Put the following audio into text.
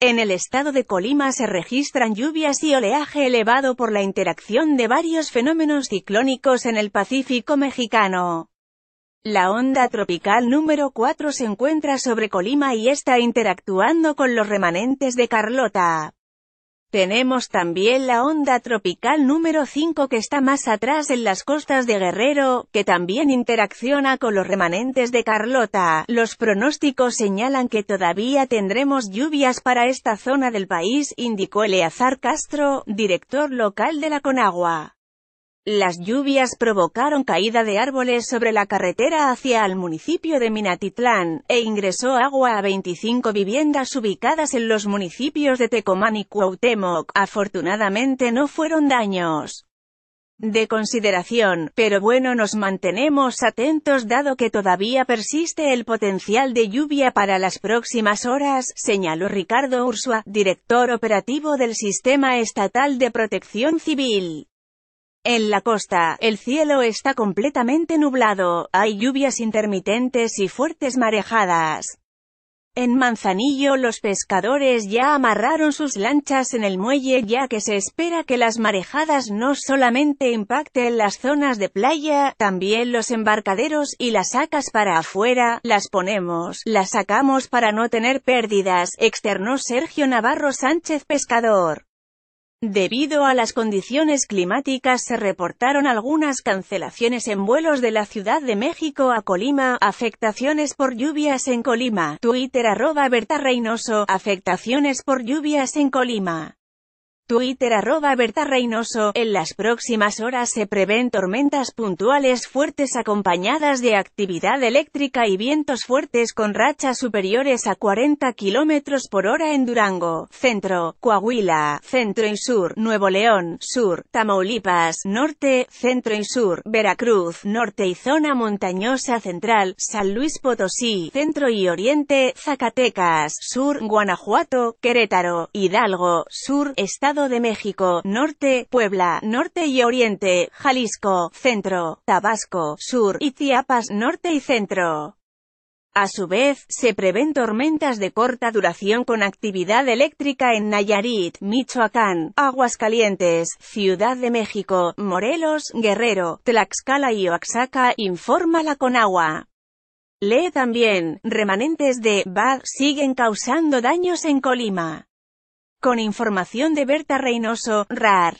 En el estado de Colima se registran lluvias y oleaje elevado por la interacción de varios fenómenos ciclónicos en el Pacífico mexicano. La onda tropical número 4 se encuentra sobre Colima y está interactuando con los remanentes de Carlota, tenemos también la onda tropical número 5 que está más atrás en las costas de Guerrero, que también interacciona con los remanentes de Carlota. Los pronósticos señalan que todavía tendremos lluvias para esta zona del país, indicó Eleazar Castro, director local de la Conagua. Las lluvias provocaron caída de árboles sobre la carretera hacia el municipio de Minatitlán, e ingresó agua a 25 viviendas ubicadas en los municipios de Tecomán y Cuauhtémoc. Afortunadamente no fueron daños de consideración, pero bueno nos mantenemos atentos dado que todavía persiste el potencial de lluvia para las próximas horas, señaló Ricardo Ursua, director operativo del Sistema Estatal de Protección Civil. En la costa, el cielo está completamente nublado, hay lluvias intermitentes y fuertes marejadas. En Manzanillo los pescadores ya amarraron sus lanchas en el muelle ya que se espera que las marejadas no solamente impacten las zonas de playa, también los embarcaderos y las sacas para afuera, las ponemos, las sacamos para no tener pérdidas, externó Sergio Navarro Sánchez Pescador. Debido a las condiciones climáticas se reportaron algunas cancelaciones en vuelos de la Ciudad de México a Colima, afectaciones por lluvias en Colima, Twitter arroba Berta Reynoso, afectaciones por lluvias en Colima. Twitter arroba Berta Reynoso. En las próximas horas se prevén tormentas puntuales fuertes acompañadas de actividad eléctrica y vientos fuertes con rachas superiores a 40 km por hora en Durango, Centro, Coahuila, Centro y Sur, Nuevo León, Sur, Tamaulipas, Norte, Centro y Sur, Veracruz, Norte y Zona Montañosa Central, San Luis Potosí, Centro y Oriente, Zacatecas, Sur, Guanajuato, Querétaro, Hidalgo, Sur, Estado de México, Norte, Puebla, Norte y Oriente, Jalisco, Centro, Tabasco, Sur y Chiapas, Norte y Centro. A su vez, se prevén tormentas de corta duración con actividad eléctrica en Nayarit, Michoacán, Aguascalientes, Ciudad de México, Morelos, Guerrero, Tlaxcala y Oaxaca, informa la Conagua. Lee también, remanentes de BAD siguen causando daños en Colima. Con información de Berta Reynoso, RAR.